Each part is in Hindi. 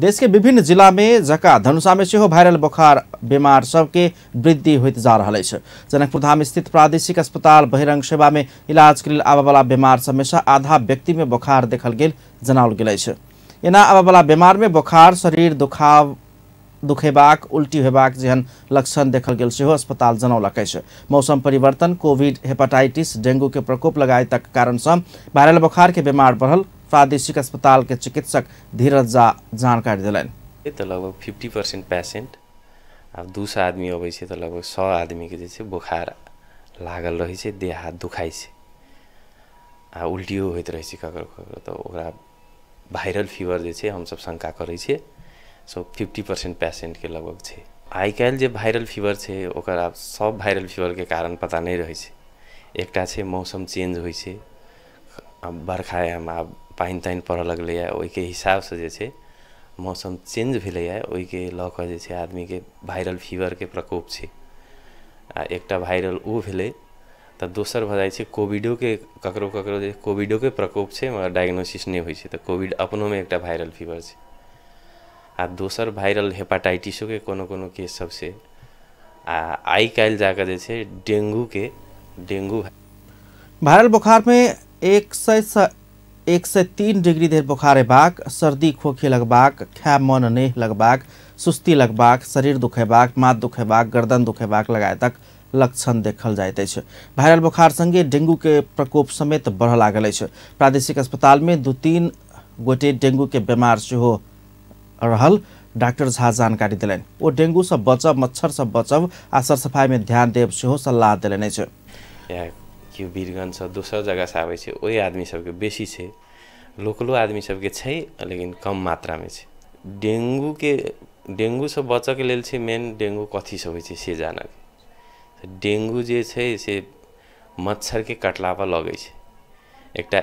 देश के विभिन्न जिला में जका धनुषा में सेहो वायरल बीमार सबके वृद्धि हो जा रहा है जनकपुर धाम स्थित प्रादेशिक अस्पताल बहिरंग सेवा में इलाज के लिए वाला बीमार सब में से आधा व्यक्ति में बुखार देखल गया जनाल गया है एना वाला बीमार में बुखार शरीर दुखाव दुखेबाक उल्टी हेबाक जेहन लक्षण देखल गया अस्पताल जनौलक मौसम परिवर्तन कोविड हेपाटाइटिस डेंगू के प्रकोप लगातक कारण से वायरल बुखार के बीमार बढ़ल प्रादेशिक अस्पताल के चिकित्सक धीरज झा जानकारी दिलनि तऽ लगभग फिफ्टी परसेंट पेशेंट अब दू सए आदमी अबै छै त लगभग सए आदमीके जे छै बोखार लागल रहै छै देह हाथ दुखाइ छै आ उल्टियो होइत रहै छै ककरो ककरो तऽ ओकरा भाइरल फीवर जे छै हमसभ शङ्का करै छियै सो फिफ्टी परसेंट के लगभग छै आइ काल्हि जे भाइरल फीवर छै ओकर आब सभ वायरल फीवरके कारण पता नहि रहै छै एकटा छै मौसम चेंज होइ छै बरखायाम आब पानि तानि पड़य लगलैए ओहिके हिसाबसँ जे छै मौसम चेंज भेलैए ओहिके लऽ कऽ जे छै आदमीके वायरल फीवरके प्रकोप छै आ एक वायरल ओ भेलै तऽ दोसर भऽ जाइ छै के ककरो ककरो जे कोविडोके प्रकोप छै मगर डायग्नोसिस नहीं होइ छै तऽ कोविड अपनोमे वायरल फीवर छै आ दोसर वायरल हेपाटाइटिसोके कोनो कोनो केससभ से आ आइ काल्हि जा कऽ जे छै डेंगूके डेंगू वायरल बुखार में एक सौ एक से तीन डिग्री देर बुखार अयबाक सर्दी खोखी लगबाक खै मन नेह लगबाक सुस्ती लगबाक शरीर दुखेबाक माथ दुखेबाक गर्दन दुखेबाक लगाए तक लक्षण देखल जाते हैं वायरल बुखार संगे डेंगू के प्रकोप समेत बढ़ लागल प्रादेशिक अस्पताल में दू तीन गोटे डेंगू के बीमार सेहो रहल डॉक्टर झा जानकारी दिलन ओ डेंगू से बचब मच्छर से बचब आ सर सफाई में ध्यान देव सेहो सलाह दिलने कि वीरगंज छ दोसर से आबै छै ओहि आदमी सबके बेसी छै लोकलो आदमी सबके छै लेकिन कम मात्रा मे छै के डेंगूके डेंगूसँ के लेल छै मेन डेंगू कथीसँ होइ छै से जानक डेंगू जे छै से मच्छर कटला पर लगै छै एकटा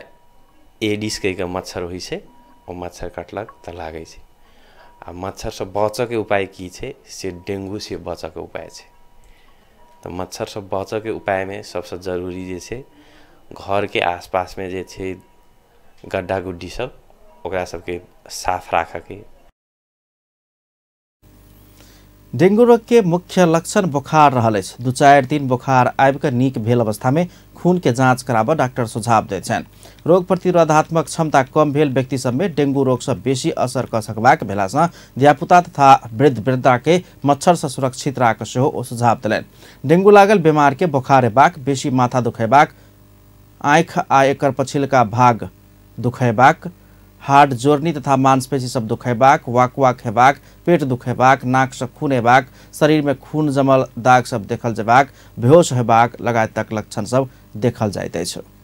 एडिस कहि कऽ मच्छर होइ छै ओ मच्छर कटलक तऽ लागै छै आ मच्छर मच्छरसँ के उपाय की छै से डेंगूसँ के उपाय छै तऽ मच्छरसँ बचऽके उपायमे सबसँ जरूरी जे छै घरके आसपासमे जे छै गड्ढा सब ओकरा सबके साफ राखऽके डेंगू रोग के मुख्य लक्षण बुखार रहा अछि दू चार दिन बुखार आबिक निक भेल में खून के जाँच कराब डॉक्टर सुझाव दें रोग प्रतिरोधात्मक क्षमता कम भेल व्यक्ति में डेंगू रोग से बेसी असर क सकबाक से धियापुता तथा वृद्ध वृद्धा के सुरक्षित राख सुरक्षित ओ सुझाव देलनि डेंगू लागल के बुखार हेबाक बेसी माथा दुखेबा आँख आ एक पछिलका भाग दुखेबा हार्ट जोर्नी तथा मांसपेशी सब दुखेबाक वाक वाक हेबाक पेट दुखेबाक नाक से खून हेबाक शरीर में खून जमल दाग सब देखल जेबाक बेहोश हेबाक लगातार लक्षण सब देखल जाइत अछि